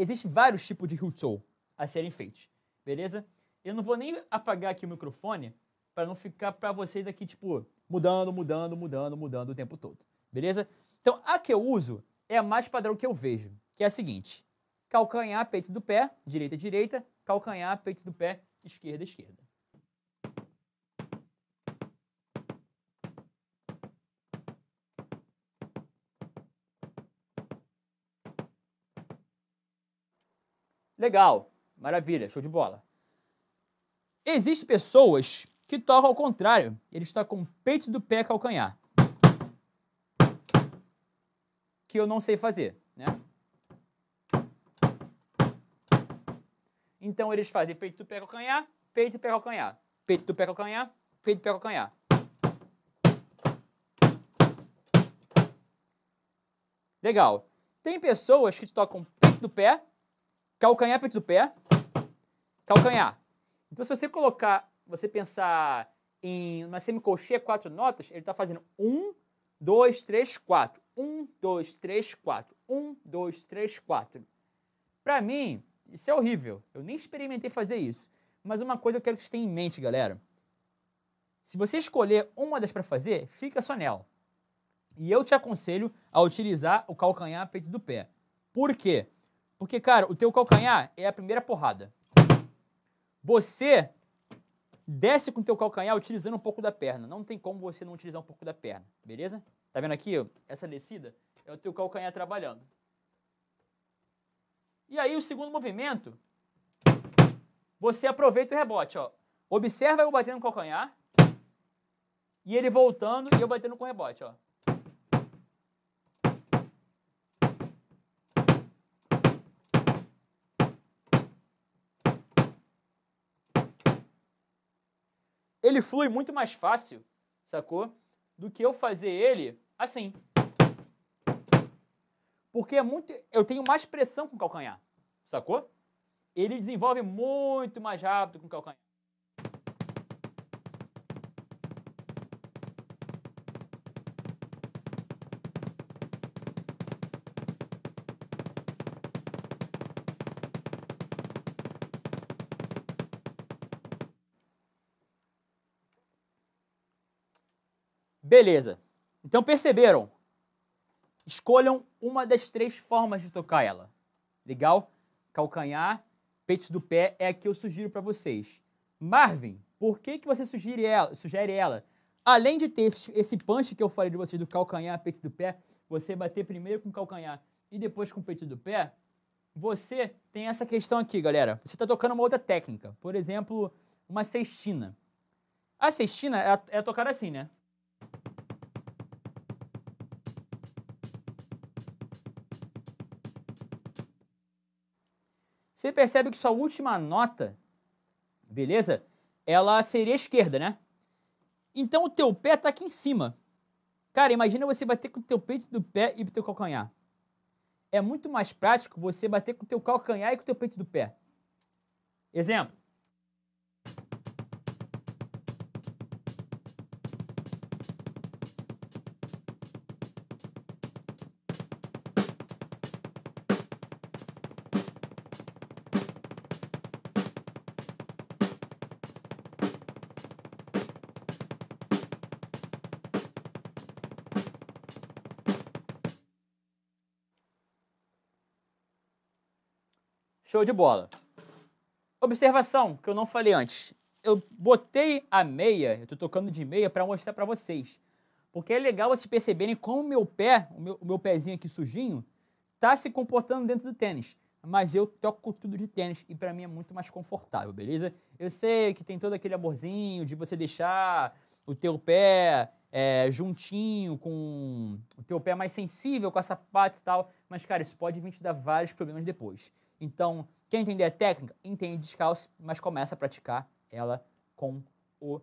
Existem vários tipos de Hutzou a serem feitos, beleza? Eu não vou nem apagar aqui o microfone para não ficar para vocês aqui, tipo, mudando, mudando, mudando, mudando o tempo todo, beleza? Então, a que eu uso é a mais padrão que eu vejo, que é a seguinte. Calcanhar, peito do pé, direita, direita. Calcanhar, peito do pé, esquerda, esquerda. Legal, maravilha, show de bola. Existem pessoas que tocam ao contrário. Eles tocam o peito do pé calcanhar. Que eu não sei fazer, né? Então eles fazem peito do pé calcanhar, peito do pé calcanhar, peito do pé calcanhar, peito do pé calcanhar. Legal. Tem pessoas que tocam peito do pé calcanhar perto do pé, calcanhar. Então, se você colocar, você pensar em uma semicolcheia, quatro notas, ele está fazendo um, dois, três, quatro. Um, dois, três, quatro. Um, dois, três, quatro. Para mim, isso é horrível. Eu nem experimentei fazer isso. Mas uma coisa eu quero que vocês tenham em mente, galera. Se você escolher uma das para fazer, fica só nela. E eu te aconselho a utilizar o calcanhar peito do pé. Por quê? Porque, cara, o teu calcanhar é a primeira porrada. Você desce com o teu calcanhar utilizando um pouco da perna. Não tem como você não utilizar um pouco da perna, beleza? Tá vendo aqui, essa descida é o teu calcanhar trabalhando. E aí o segundo movimento, você aproveita o rebote, ó. Observa eu batendo com o calcanhar e ele voltando e eu batendo com o rebote, ó. ele flui muito mais fácil, sacou? Do que eu fazer ele assim. Porque é muito, eu tenho mais pressão com o calcanhar, sacou? Ele desenvolve muito mais rápido com o calcanhar. Beleza. Então perceberam? Escolham uma das três formas de tocar ela. Legal? Calcanhar, peito do pé é a que eu sugiro para vocês. Marvin, por que, que você sugere ela, sugere ela? Além de ter esse, esse punch que eu falei de vocês do calcanhar, peito do pé, você bater primeiro com o calcanhar e depois com o peito do pé, você tem essa questão aqui, galera. Você está tocando uma outra técnica. Por exemplo, uma cestina. A cestina é, é tocar assim, né? Você percebe que sua última nota, beleza? Ela seria esquerda, né? Então o teu pé tá aqui em cima. Cara, imagina você bater com o teu peito do pé e o teu calcanhar. É muito mais prático você bater com o teu calcanhar e com o teu peito do pé. Exemplo. Show de bola. Observação que eu não falei antes. Eu botei a meia, eu estou tocando de meia para mostrar para vocês. Porque é legal vocês perceberem como meu pé, o meu, o meu pezinho aqui sujinho, tá se comportando dentro do tênis. Mas eu toco tudo de tênis e para mim é muito mais confortável, beleza? Eu sei que tem todo aquele amorzinho de você deixar o teu pé é, juntinho, com o teu pé mais sensível com a sapata e tal. Mas, cara, isso pode vir te dar vários problemas depois. Então, quer entender a técnica? Entende descalço, mas começa a praticar ela com o